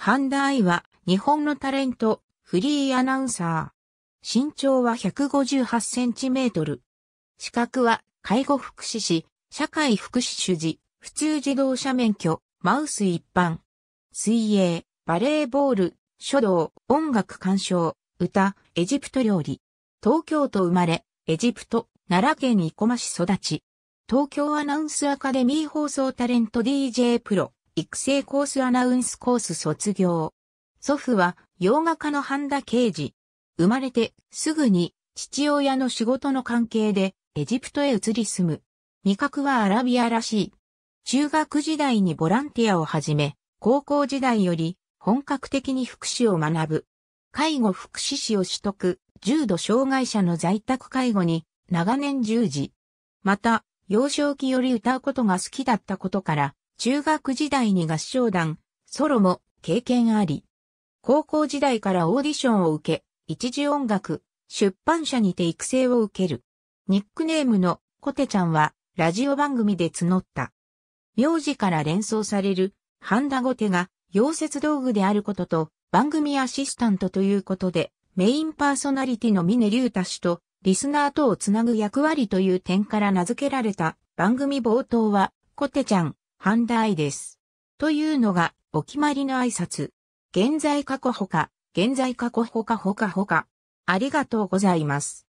ハンダアイは日本のタレント、フリーアナウンサー。身長は158センチメートル。資格は介護福祉士、社会福祉主事、普通自動車免許、マウス一般。水泳、バレーボール、書道、音楽鑑賞、歌、エジプト料理。東京都生まれ、エジプト、奈良県生駒市育ち。東京アナウンスアカデミー放送タレント DJ プロ。育成コースアナウンスコース卒業。祖父は洋画家の半田慶治。生まれてすぐに父親の仕事の関係でエジプトへ移り住む。味覚はアラビアらしい。中学時代にボランティアを始め、高校時代より本格的に福祉を学ぶ。介護福祉士を取得、重度障害者の在宅介護に長年従事。また、幼少期より歌うことが好きだったことから、中学時代に合唱団、ソロも経験あり、高校時代からオーディションを受け、一時音楽、出版社にて育成を受ける。ニックネームのコテちゃんは、ラジオ番組で募った。名字から連想される、ハンダゴテが、溶接道具であることと、番組アシスタントということで、メインパーソナリティのミネリュータ氏と、リスナーとをつなぐ役割という点から名付けられた、番組冒頭は、コテちゃん、半大です。というのが、お決まりの挨拶。現在過去ほか、現在過去ほかほかほか。ありがとうございます。